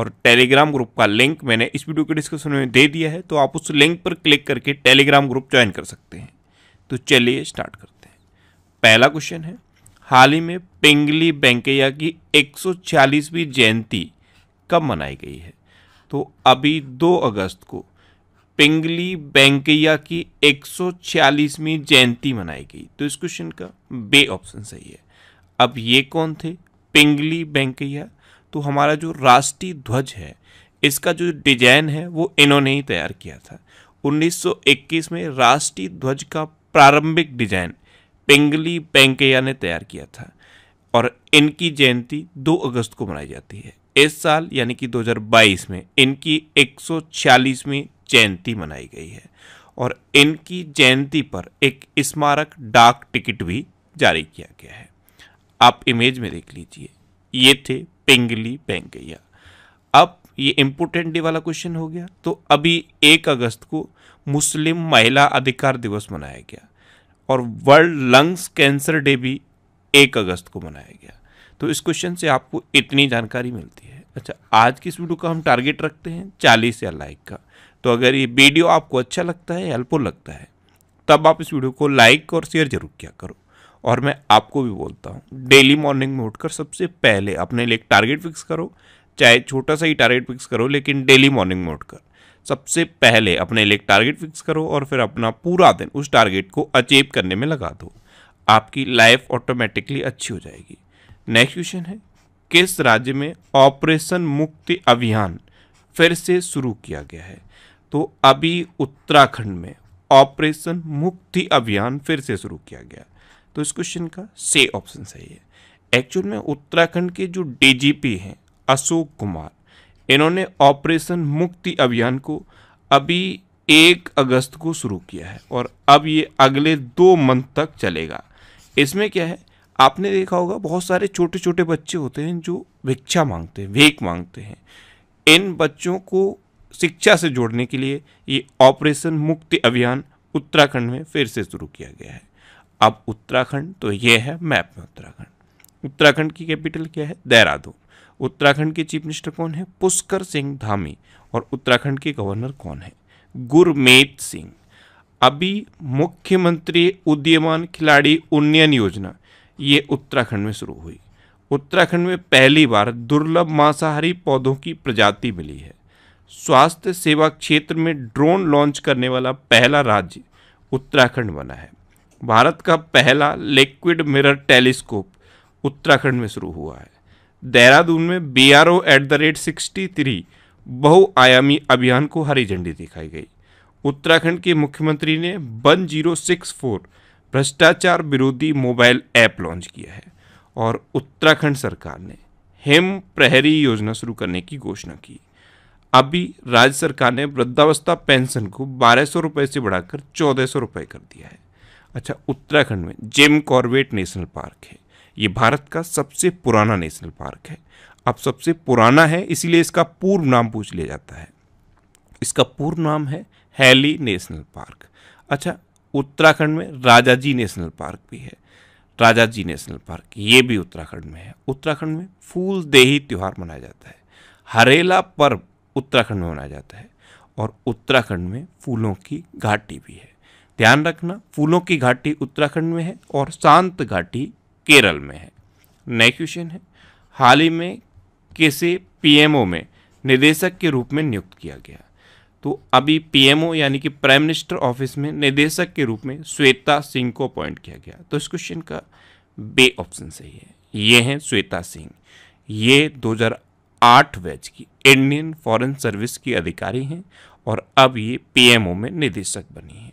और Telegram group का link मैंने इस वीडियो के डिस्क्रिप्शन में दे दिया है तो आप उस लिंक पर क्लिक करके टेलीग्राम ग्रुप ज्वाइन कर सकते हैं तो चलिए स्टार्ट करते हैं पहला क्वेश्चन है हाल ही में पिंगली बैंकैया की 146वीं जयंती कब मनाई गई है तो अभी 2 अगस्त को पिंगली बैंकैया की 146वीं जयंती मनाई गई तो इस क्वेश्चन का बे ऑप्शन सही है अब ये कौन थे पिंगली बैंकैया तो हमारा जो राष्ट्रीय ध्वज है इसका जो डिजाइन है वो इन्होंने ही तैयार किया था 1921 में राष्ट्रीय ध्वज का प्रारंभिक डिजाइन पेंगली पेंकैया ने तैयार किया था और इनकी जयंती 2 अगस्त को मनाई जाती है इस साल यानी कि 2022 में इनकी 146वीं जयंती मनाई गई है और इनकी जयंती पर एक स्मारक डाक टिकट भी जारी किया गया है आप इमेज में देख लीजिए ये थे पिंगली पेंगैया अब ये इम्पोर्टेंट डे वाला क्वेश्चन हो गया तो अभी एक अगस्त को मुस्लिम महिला अधिकार दिवस मनाया गया और वर्ल्ड लंग्स कैंसर डे भी एक अगस्त को मनाया गया तो इस क्वेश्चन से आपको इतनी जानकारी मिलती है अच्छा आज की इस वीडियो का हम टारगेट रखते हैं चालीस या लाइक का तो अगर ये वीडियो आपको अच्छा लगता है हेल्पफुल लगता है तब आप इस वीडियो को लाइक और शेयर जरूर किया करो और मैं आपको भी बोलता हूँ डेली मॉर्निंग में उठकर सबसे पहले अपने लिए एक टारगेट फिक्स करो चाहे छोटा सा ही टारगेट फिक्स करो लेकिन डेली मॉर्निंग में उठकर सबसे पहले अपने लिए एक टारगेट फिक्स करो और फिर अपना पूरा दिन उस टारगेट को अचीव करने में लगा दो आपकी लाइफ ऑटोमेटिकली अच्छी हो जाएगी नेक्स्ट क्वेश्चन है किस राज्य में ऑपरेशन मुक्ति अभियान फिर से शुरू किया गया है तो अभी उत्तराखंड में ऑपरेशन मुक्ति अभियान फिर से शुरू किया गया तो इस क्वेश्चन का से ऑप्शन सही है एक्चुअल में उत्तराखंड के जो डीजीपी हैं अशोक कुमार इन्होंने ऑपरेशन मुक्ति अभियान को अभी एक अगस्त को शुरू किया है और अब ये अगले दो मंथ तक चलेगा इसमें क्या है आपने देखा होगा बहुत सारे छोटे छोटे बच्चे होते हैं जो भिक्षा मांगते हैं भेक मांगते हैं इन बच्चों को शिक्षा से जोड़ने के लिए ये ऑपरेशन मुक्ति अभियान उत्तराखंड में फिर से शुरू किया गया है अब उत्तराखंड तो ये है मैप में उत्तराखंड उत्तराखंड की कैपिटल क्या है देहरादून उत्तराखंड के चीफ मिनिस्टर कौन है पुष्कर सिंह धामी और उत्तराखंड के गवर्नर कौन है गुरमेत सिंह अभी मुख्यमंत्री उद्यमान खिलाड़ी उन्नयन योजना ये उत्तराखंड में शुरू हुई उत्तराखंड में पहली बार दुर्लभ मांसाहारी पौधों की प्रजाति मिली है स्वास्थ्य सेवा क्षेत्र में ड्रोन लॉन्च करने वाला पहला राज्य उत्तराखंड बना है भारत का पहला लिक्विड मिरर टेलीस्कोप उत्तराखंड में शुरू हुआ है देहरादून में B R O at the rate sixty three बहुआयामी अभियान को हरी झंडी दिखाई गई उत्तराखंड के मुख्यमंत्री ने वन जीरो सिक्स फोर भ्रष्टाचार विरोधी मोबाइल ऐप लॉन्च किया है और उत्तराखंड सरकार ने हिम प्रहरी योजना शुरू करने की घोषणा की अभी राज्य सरकार ने वृद्धावस्था पेंशन को बारह सौ रुपये से बढ़ाकर चौदह सौ रुपये कर दिया है अच्छा उत्तराखंड में जेम कॉर्बेट नेशनल पार्क है ये भारत का सबसे पुराना नेशनल पार्क है अब सबसे पुराना है इसीलिए इसका पूर्व नाम पूछ लिया जाता है इसका पूर्व नाम है हैली नेशनल पार्क अच्छा उत्तराखंड में राजा जी नेशनल पार्क भी है राजा जी नेशनल पार्क ये भी उत्तराखंड में है उत्तराखंड में फूल देही त्यौहार मनाया जाता है हरेला पर्व उत्तराखंड में मनाया जाता है और उत्तराखंड में फूलों की घाटी भी है ध्यान रखना फूलों की घाटी उत्तराखंड में है और शांत घाटी केरल में है नेक्स्ट क्वेश्चन है हाल ही में कैसे पीएमओ में निदेशक के रूप में नियुक्त किया गया तो अभी पीएमओ यानी कि प्राइम मिनिस्टर ऑफिस में निदेशक के रूप में श्वेता सिंह को अपॉइंट किया गया तो इस क्वेश्चन का बे ऑप्शन सही है ये हैं श्वेता सिंह ये 2008 बैच की इंडियन फॉरेन सर्विस की अधिकारी हैं और अब ये पीएमओ में निदेशक बनी है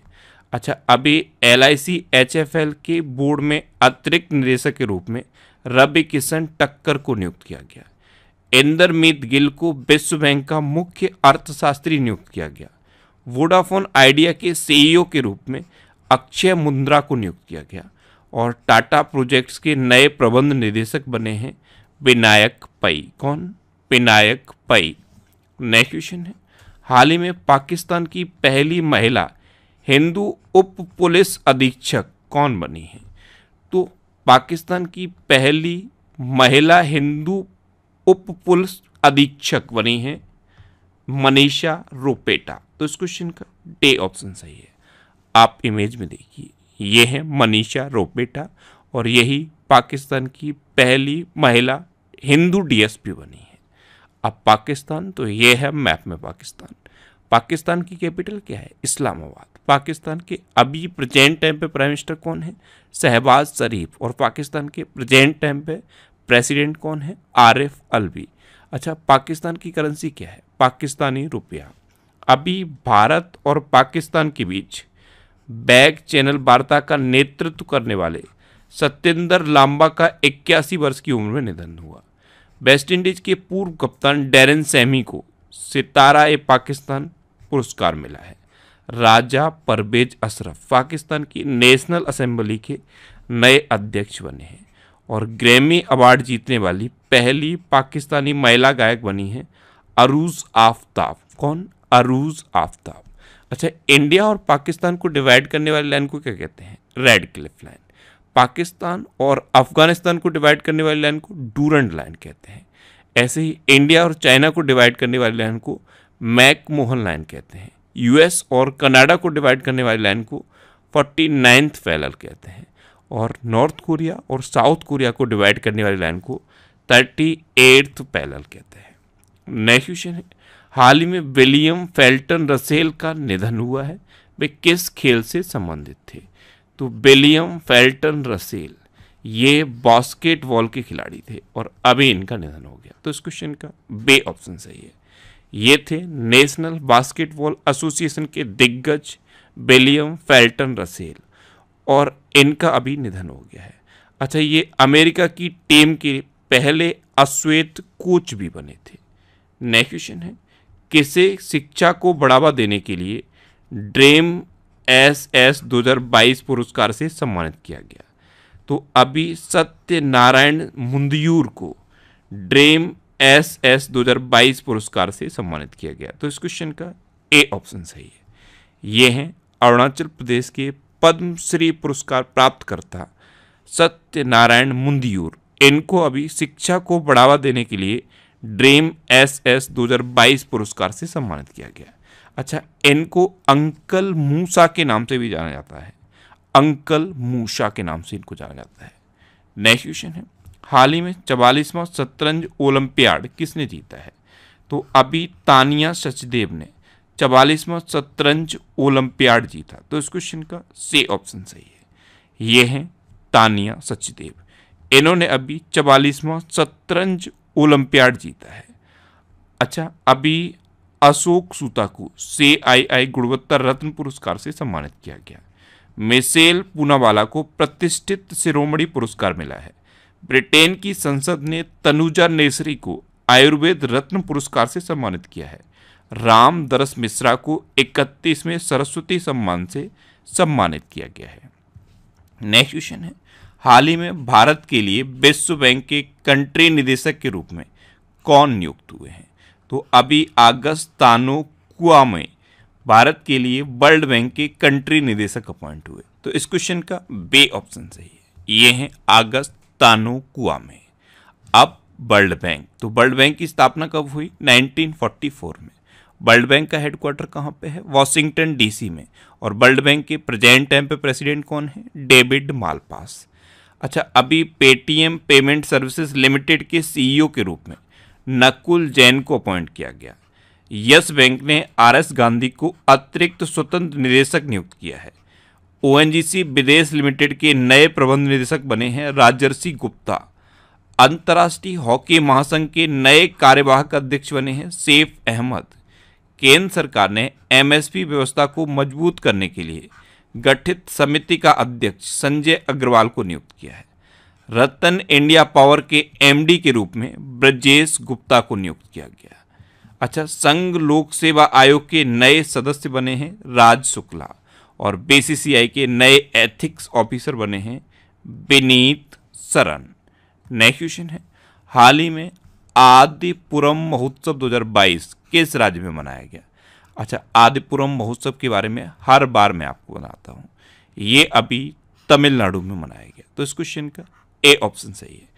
अच्छा अभी L I C H F L के बोर्ड में अतिरिक्त निदेशक के रूप में रवि किशन टक्कर को नियुक्त किया गया इंदरमीत गिल को विश्व बैंक का मुख्य अर्थशास्त्री नियुक्त किया गया वोडाफोन आइडिया के सीईओ e के रूप में अक्षय मुंद्रा को नियुक्त किया गया और टाटा प्रोजेक्ट्स के नए प्रबंध निदेशक बने हैं विनायक पई कौन विनायक पई नेक्स्ट क्वेश्चन है हाल ही में पाकिस्तान की पहली महिला हिंदू उप पुलिस अधीक्षक कौन बनी है तो पाकिस्तान की पहली महिला हिंदू उप पुलिस अधीक्षक बनी है मनीषा रोपेटा तो इस क्वेश्चन का डे ऑप्शन सही है आप इमेज में देखिए ये है मनीषा रोपेटा और यही पाकिस्तान की पहली महिला हिंदू डीएसपी बनी है अब पाकिस्तान तो ये है मैप में पाकिस्तान पाकिस्तान की कैपिटल क्या है इस्लामाबाद पाकिस्तान के अभी प्रेजेंट टाइम पे प्राइम मिनिस्टर कौन है शहबाज शरीफ और पाकिस्तान के प्रेजेंट टाइम पे प्रेसिडेंट कौन है आरिफ अलवी अच्छा पाकिस्तान की करेंसी क्या है पाकिस्तानी रुपया अभी भारत और पाकिस्तान के बीच बैग चैनल वार्ता का नेतृत्व करने वाले सत्येंद्र लांबा का इक्यासी वर्ष की उम्र में निधन हुआ वेस्ट इंडीज के पूर्व कप्तान डेरन सैमी को सितारा ए पाकिस्तान पुरस्कार मिला है राजा परवेज अशरफ पाकिस्तान की नेशनल असेंबली के नए अध्यक्ष बने हैं और ग्रैमी अवार्ड जीतने वाली पहली पाकिस्तानी महिला गायक बनी है अरूज आफ्ताब कौन अरूज आफ्ताब अच्छा इंडिया और पाकिस्तान को डिवाइड करने वाली लाइन को क्या कहते हैं रेड क्लिफ लाइन पाकिस्तान और अफगानिस्तान को डिवाइड करने वाली लाइन को डूरंड लाइन कहते हैं ऐसे ही इंडिया और चाइना को डिवाइड करने वाली लाइन को मैक मोहन लाइन कहते हैं यूएस और कनाडा को डिवाइड करने वाली लाइन को फोर्टी नाइन्थ पैरल कहते हैं और नॉर्थ कोरिया और साउथ कोरिया को डिवाइड करने वाली लाइन को थर्टी एट्थ पैरल कहते हैं नेक्स्ट क्वेश्चन है हाल ही में विलियम फेल्टन रसेल का निधन हुआ है वे किस खेल से संबंधित थे तो विलियम फेल्टन रसेल ये बास्केटबॉल के खिलाड़ी थे और अभी इनका निधन हो गया तो इस क्वेश्चन का बे ऑप्शन सही है ये थे नेशनल बास्केटबॉल एसोसिएशन के दिग्गज विलियम फेल्टन रसेल और इनका अभी निधन हो गया है अच्छा ये अमेरिका की टीम के पहले अश्वेत कोच भी बने थे नेक्स्ट क्वेश्चन है किसे शिक्षा को बढ़ावा देने के लिए ड्रेम एस एस दो पुरस्कार से सम्मानित किया गया तो अभी सत्यनारायण मुंदयूर को ड्रेम एस एस बाईस पुरस्कार से सम्मानित किया गया तो इस क्वेश्चन का ए ऑप्शन सही है ये हैं अरुणाचल प्रदेश के पद्मश्री पुरस्कार प्राप्तकर्ता सत्यनारायण मुंदियूर इनको अभी शिक्षा को बढ़ावा देने के लिए ड्रीम एस एस बाईस पुरस्कार से सम्मानित किया गया अच्छा इनको अंकल मूसा के नाम से भी जाना जाता है अंकल मूसा के नाम से इनको जाना जाता है नेक्स्ट क्वेश्चन है हाल ही में चवालीसवां शतरंज ओलंपियाड किसने जीता है तो अभी तानिया सचदेव ने चवालीसवां शतरंज ओलंपियाड जीता तो इस क्वेश्चन का से ऑप्शन सही है ये हैं तानिया सचदेव इन्होंने अभी चवालीसवां शतरंज ओलंपियाड जीता है अच्छा अभी अशोक सूता को से आई आई गुणवत्ता रत्न पुरस्कार से सम्मानित किया गया मेसेल पूनावाला को प्रतिष्ठित शिरोमणि पुरस्कार मिला है ब्रिटेन की संसद ने तनुजा नेसरी को आयुर्वेद रत्न पुरस्कार से सम्मानित किया है राम दरस मिश्रा को इकतीसवें सरस्वती सम्मान से सम्मानित किया गया है नेक्स्ट क्वेश्चन है हाल ही में भारत के लिए विश्व बैंक के कंट्री निदेशक के रूप में कौन नियुक्त हुए हैं तो अभी अगस्त तानो कुआ में भारत के लिए वर्ल्ड बैंक के कंट्री निदेशक अपॉइंट हुए तो इस क्वेश्चन का बे ऑप्शन सही है ये हैं अगस्त कुआ में अब वर्ल्ड बैंक तो वर्ल्ड बैंक की स्थापना कब हुई 1944 में वर्ल्ड बैंक का हेडक्वार्टर कहाँ पे है वॉशिंगटन डीसी में और वर्ल्ड बैंक के प्रेजेंट टाइम पे प्रेसिडेंट कौन है डेविड मालपास अच्छा अभी पेटीएम पेमेंट सर्विसेज लिमिटेड के सीईओ के रूप में नकुल जैन को अपॉइंट किया गया यस बैंक ने आर एस गांधी को अतिरिक्त स्वतंत्र निदेशक नियुक्त किया है ओएनजीसी विदेश लिमिटेड के नए प्रबंध निदेशक बने हैं राजर्षि गुप्ता अंतर्राष्ट्रीय हॉकी महासंघ के नए कार्यवाहक अध्यक्ष बने हैं सैफ अहमद केंद्र सरकार ने एमएसपी व्यवस्था को मजबूत करने के लिए गठित समिति का अध्यक्ष संजय अग्रवाल को नियुक्त किया है रतन इंडिया पावर के एमडी के रूप में ब्रजेश गुप्ता को नियुक्त किया गया अच्छा संघ लोक सेवा आयोग के नए सदस्य बने हैं राज शुक्ला और बीसीसीआई के नए एथिक्स ऑफिसर बने हैं विनीत सरन नेक्स्ट क्वेश्चन है हाल ही में आदिपुरम महोत्सव 2022 किस राज्य में मनाया गया अच्छा आदिपुरम महोत्सव के बारे में हर बार मैं आपको बताता हूँ ये अभी तमिलनाडु में मनाया गया तो इस क्वेश्चन का ए ऑप्शन सही है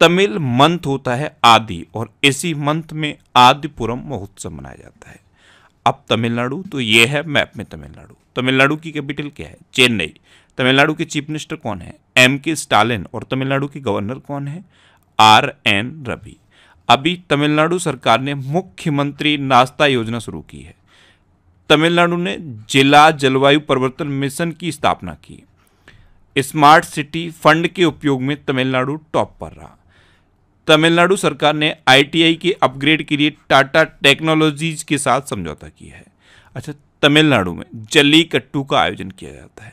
तमिल मंथ होता है आदि और इसी मंथ में आदिपुरम महोत्सव मनाया जाता है अब तमिलनाडु तो ये है मैप में तमिलनाडु तमिलनाडु की कैपिटल क्या है चेन्नई तमिलनाडु के चीफ मिनिस्टर कौन है एम के स्टालिन और तमिलनाडु के गवर्नर कौन है आर एन रवि अभी तमिलनाडु सरकार ने मुख्यमंत्री नाश्ता योजना शुरू की है तमिलनाडु ने जिला जलवायु परिवर्तन मिशन की स्थापना की स्मार्ट सिटी फंड के उपयोग में तमिलनाडु टॉप पर रहा तमिलनाडु सरकार ने आईटीआई के अपग्रेड के लिए टाटा टेक्नोलॉजीज के साथ समझौता किया है अच्छा तमिलनाडु में जली कट्टू का आयोजन किया जाता है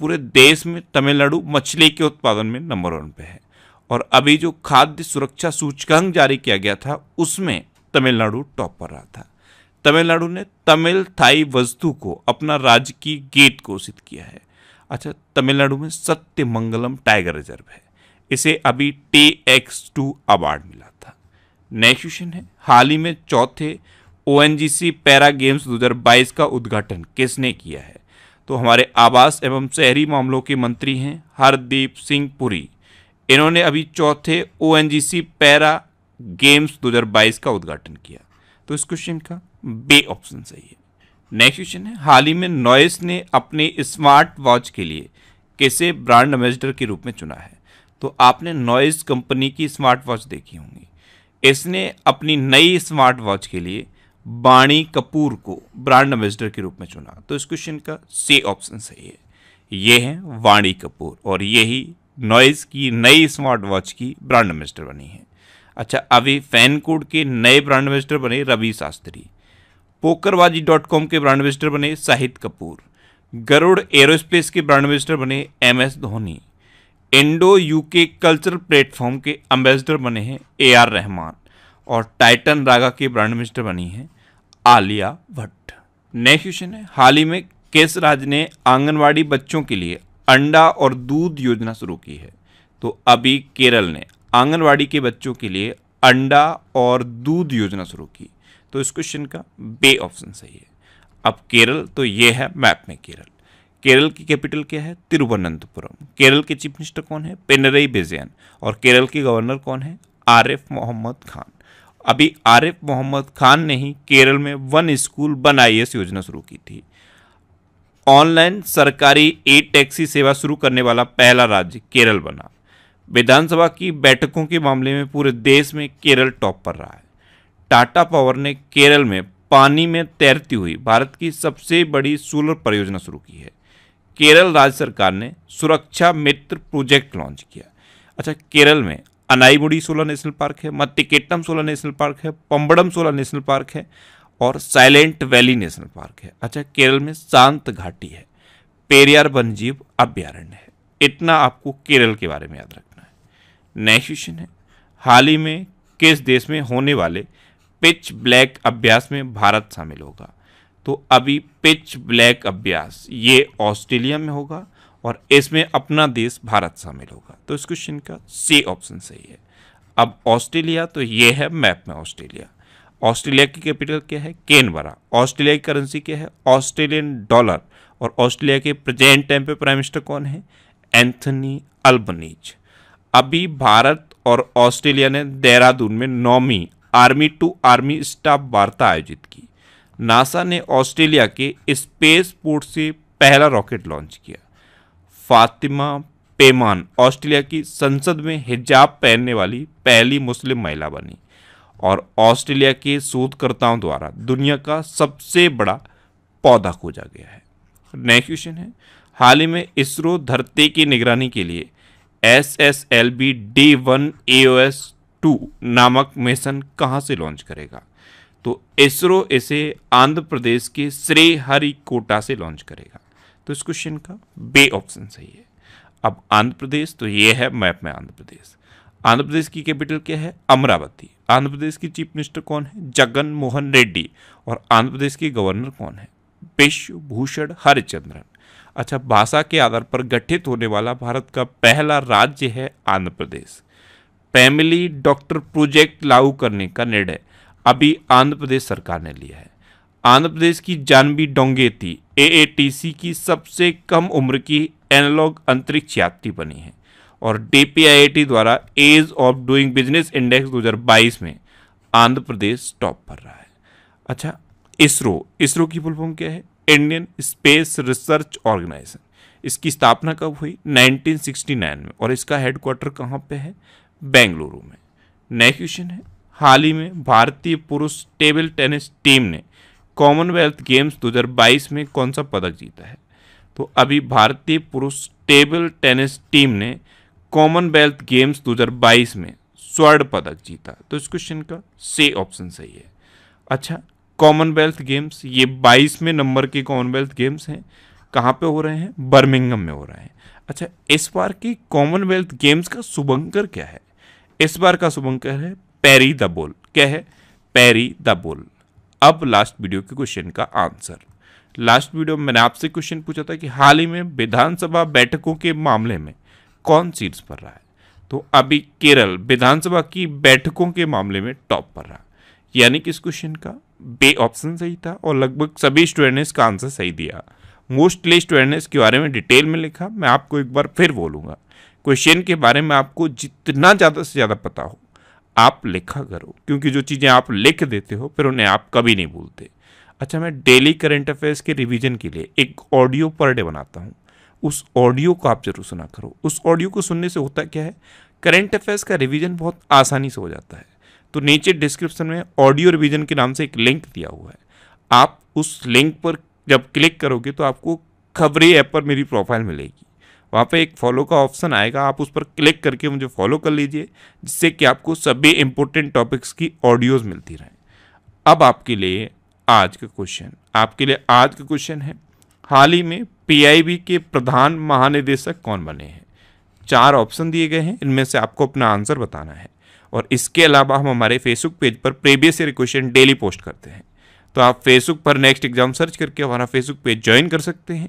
पूरे देश में तमिलनाडु मछली के उत्पादन में नंबर वन पे है और अभी जो खाद्य सुरक्षा सूचकांक जारी किया गया था उसमें तमिलनाडु टॉप पर रहा था तमिलनाडु ने तमिल थाई वस्तु को अपना राज्य की गेट घोषित किया है अच्छा तमिलनाडु में सत्य मंगलम टाइगर रिजर्व है इसे अभी टे एक्स टू अवार्ड मिला था नेक्स्ट क्वेश्चन है हाल ही में चौथे ओ पैरा गेम्स 2022 का उद्घाटन किसने किया है तो हमारे आवास एवं शहरी मामलों के मंत्री हैं हरदीप सिंह पुरी इन्होंने अभी चौथे ओ पैरा गेम्स 2022 का उद्घाटन किया तो इस क्वेश्चन का बे ऑप्शन सही है नेक्स्ट क्वेश्चन है हाल ही में नॉइस ने अपने स्मार्ट वॉच के लिए किसे ब्रांड एम्बेसडर के रूप में चुना है तो आपने नॉइज़ कंपनी की स्मार्ट वॉच देखी होंगी इसने अपनी नई स्मार्ट वॉच के लिए बाणी कपूर को ब्रांड एम्बेसडर के रूप में चुना तो इस क्वेश्चन का सी ऑप्शन सही है ये है वाणी कपूर और यही नॉइज़ की नई स्मार्ट वॉच की ब्रांड एम्बेसडर बनी है अच्छा अभी फैन कोड के नए ब्रांड एम्बेसडर बने रवि शास्त्री पोकरबाजी डॉट कॉम के ब्रांड एम्बेसडर बने साहिद कपूर गरुड़ एरोस्पेस के ब्रांड एम्बेसडर बने M S Dhoni Indo UK cultural platform के एम्बेसडर बने हैं ए आर रहमान और टाइटन रागा के ब्रांड मिनिस्टर बनी हैं आलिया भट्ट नेक्स्ट क्वेश्चन है हाल ही में केस राज ने आंगनवाड़ी बच्चों के लिए अंडा और दूध योजना शुरू की है तो अभी केरल ने आंगनवाड़ी के बच्चों के लिए अंडा और दूध योजना शुरू की तो इस क्वेश्चन का बे ऑप्शन सही है अब केरल तो ये है मैप में केरल केरल की कैपिटल क्या है तिरुवनंतपुरम केरल के चीफ मिनिस्टर कौन है पेनरई बेजैन और केरल के गवर्नर कौन है आरिफ मोहम्मद खान अभी आरिफ मोहम्मद खान ने ही केरल में वन स्कूल वन आई योजना शुरू की थी ऑनलाइन सरकारी ई टैक्सी सेवा शुरू करने वाला पहला राज्य केरल बना विधानसभा की बैठकों के मामले में पूरे देश में केरल टॉप पर रहा है टाटा पावर ने केरल में पानी में तैरती हुई भारत की सबसे बड़ी सोलर परियोजना शुरू की है केरल राज्य सरकार ने सुरक्षा मित्र प्रोजेक्ट लॉन्च किया अच्छा केरल में अनाईमुड़ी सोलह नेशनल पार्क है मत्तिकेटम सोलह नेशनल पार्क है पम्बड़म सोलह नेशनल पार्क है और साइलेंट वैली नेशनल पार्क है अच्छा केरल में शांत घाटी है पेरियार वनजीव अभ्यारण्य है इतना आपको केरल के बारे में याद रखना है नेक्स्ट क्वेश्चन है हाल ही में किस देश में होने वाले पिच ब्लैक अभ्यास में भारत शामिल होगा तो अभी पिच ब्लैक अभ्यास ये ऑस्ट्रेलिया में होगा और इसमें अपना देश भारत शामिल होगा तो इस क्वेश्चन का सी ऑप्शन सही है अब ऑस्ट्रेलिया तो ये है मैप में ऑस्ट्रेलिया ऑस्ट्रेलिया की कैपिटल क्या है केनबरा ऑस्ट्रेलिया की करेंसी क्या है ऑस्ट्रेलियन डॉलर और ऑस्ट्रेलिया के प्रेजेंट टाइम पे प्राइम मिनिस्टर कौन है एंथनी अल्बनीज अभी भारत और ऑस्ट्रेलिया ने देहरादून में नौवीं आर्मी टू आर्मी स्टाफ वार्ता आयोजित की नासा ने ऑस्ट्रेलिया के स्पेस पोर्ट से पहला रॉकेट लॉन्च किया फातिमा पेमान ऑस्ट्रेलिया की संसद में हिजाब पहनने वाली पहली मुस्लिम महिला बनी और ऑस्ट्रेलिया के शोधकर्ताओं द्वारा दुनिया का सबसे बड़ा पौधा खोजा गया है नेक्स्ट क्वेश्चन है हाल ही में इसरो धरती की निगरानी के लिए S S L V D one A O S two नामक मिशन कहाँ से लॉन्च करेगा तो इसरो इसे आंध्र प्रदेश के श्रे हरी कोटा से लॉन्च करेगा तो इस क्वेश्चन का बे ऑप्शन सही है अब आंध्र प्रदेश तो ये है मैप में आंध्र प्रदेश आंध्र प्रदेश की कैपिटल क्या है अमरावती आंध्र प्रदेश की चीफ मिनिस्टर कौन है जगन मोहन रेड्डी और आंध्र प्रदेश के गवर्नर कौन है विश्व भूषण हरिचंद्रन अच्छा भाषा के आधार पर गठित होने वाला भारत का पहला राज्य है Andhra Pradesh family doctor project लागू करने का निर्णय अभी आंध्र प्रदेश सरकार ने लिया है आंध्र प्रदेश की जानवी डोंगेती ए की सबसे कम उम्र की एनालॉग अंतरिक्ष यात्री बनी है और डी द्वारा ease of doing business index 2022 में आंध्र प्रदेश टॉप पर रहा है अच्छा इसरो इसरो की फुल फॉर्म क्या है इंडियन स्पेस रिसर्च ऑर्गेनाइजेशन इसकी स्थापना कब हुई 1969 में और इसका हेडक्वार्टर कहाँ पे है बेंगलुरु में नेक्स्ट क्वेश्चन है हाल ही में भारतीय पुरुष टेबल टेनिस टीम ने कॉमनवेल्थ गेम्स 2022 में कौन सा पदक जीता है तो अभी भारतीय पुरुष टेबल टेनिस टीम ने कॉमनवेल्थ गेम्स 2022 में स्वर्ण पदक जीता तो इस क्वेश्चन का से ऑप्शन सही है अच्छा कॉमनवेल्थ गेम्स ये बाईसवें नंबर के कॉमनवेल्थ गेम्स हैं कहाँ पे हो रहे हैं बर्मिंगम में हो रहे हैं अच्छा इस बार की कॉमनवेल्थ गेम्स का शुभंकर क्या है इस बार का शुभंकर है पैरी द बोल क्या है पैरी द बोल अब लास्ट वीडियो के क्वेश्चन का आंसर लास्ट वीडियो में मैंने आपसे क्वेश्चन पूछा था कि हाल ही में विधानसभा बैठकों के मामले में कौन सीट्स पर रहा है तो अभी केरल विधानसभा की बैठकों के मामले में टॉप पर रहा यानी कि इस क्वेश्चन का बे ऑप्शन सही था और लगभग सभी स्टूडेंट ने इसका आंसर सही दिया मोस्टली स्टूडेंट ने इसके बारे में डिटेल में लिखा मैं आपको एक बार फिर बोलूँगा क्वेश्चन के बारे में आपको जितना ज़्यादा से ज़्यादा पता हो आप लिखा करो क्योंकि जो चीज़ें आप लिख देते हो फिर उन्हें आप कभी नहीं भूलते अच्छा मैं डेली करंट अफेयर्स के रिवीजन के लिए एक ऑडियो पर डे बनाता हूँ उस ऑडियो को आप जरूर सुना करो उस ऑडियो को सुनने से होता क्या है करंट अफेयर्स का रिवीजन बहुत आसानी से हो जाता है तो नीचे डिस्क्रिप्शन में ऑडियो रिवीजन के नाम से एक लिंक दिया हुआ है आप उस लिंक पर जब क्लिक करोगे तो आपको खबरें ऐप पर मेरी प्रोफाइल मिलेगी वहाँ पे एक फॉलो का ऑप्शन आएगा आप उस पर क्लिक करके मुझे फॉलो कर लीजिए जिससे कि आपको सभी इंपॉर्टेंट टॉपिक्स की ऑडियोज़ मिलती रहें अब आपके लिए आज का क्वेश्चन आपके लिए आज का क्वेश्चन है हाल ही में पीआईबी के प्रधान महानिदेशक कौन बने हैं चार ऑप्शन दिए गए हैं इनमें से आपको अपना आंसर बताना है और इसके अलावा हम हमारे फेसबुक पेज पर previous year question daily post करते हैं तो आप फेसबुक पर नेक्स्ट एग्जाम सर्च करके हमारा फेसबुक पेज ज्वाइन कर सकते हैं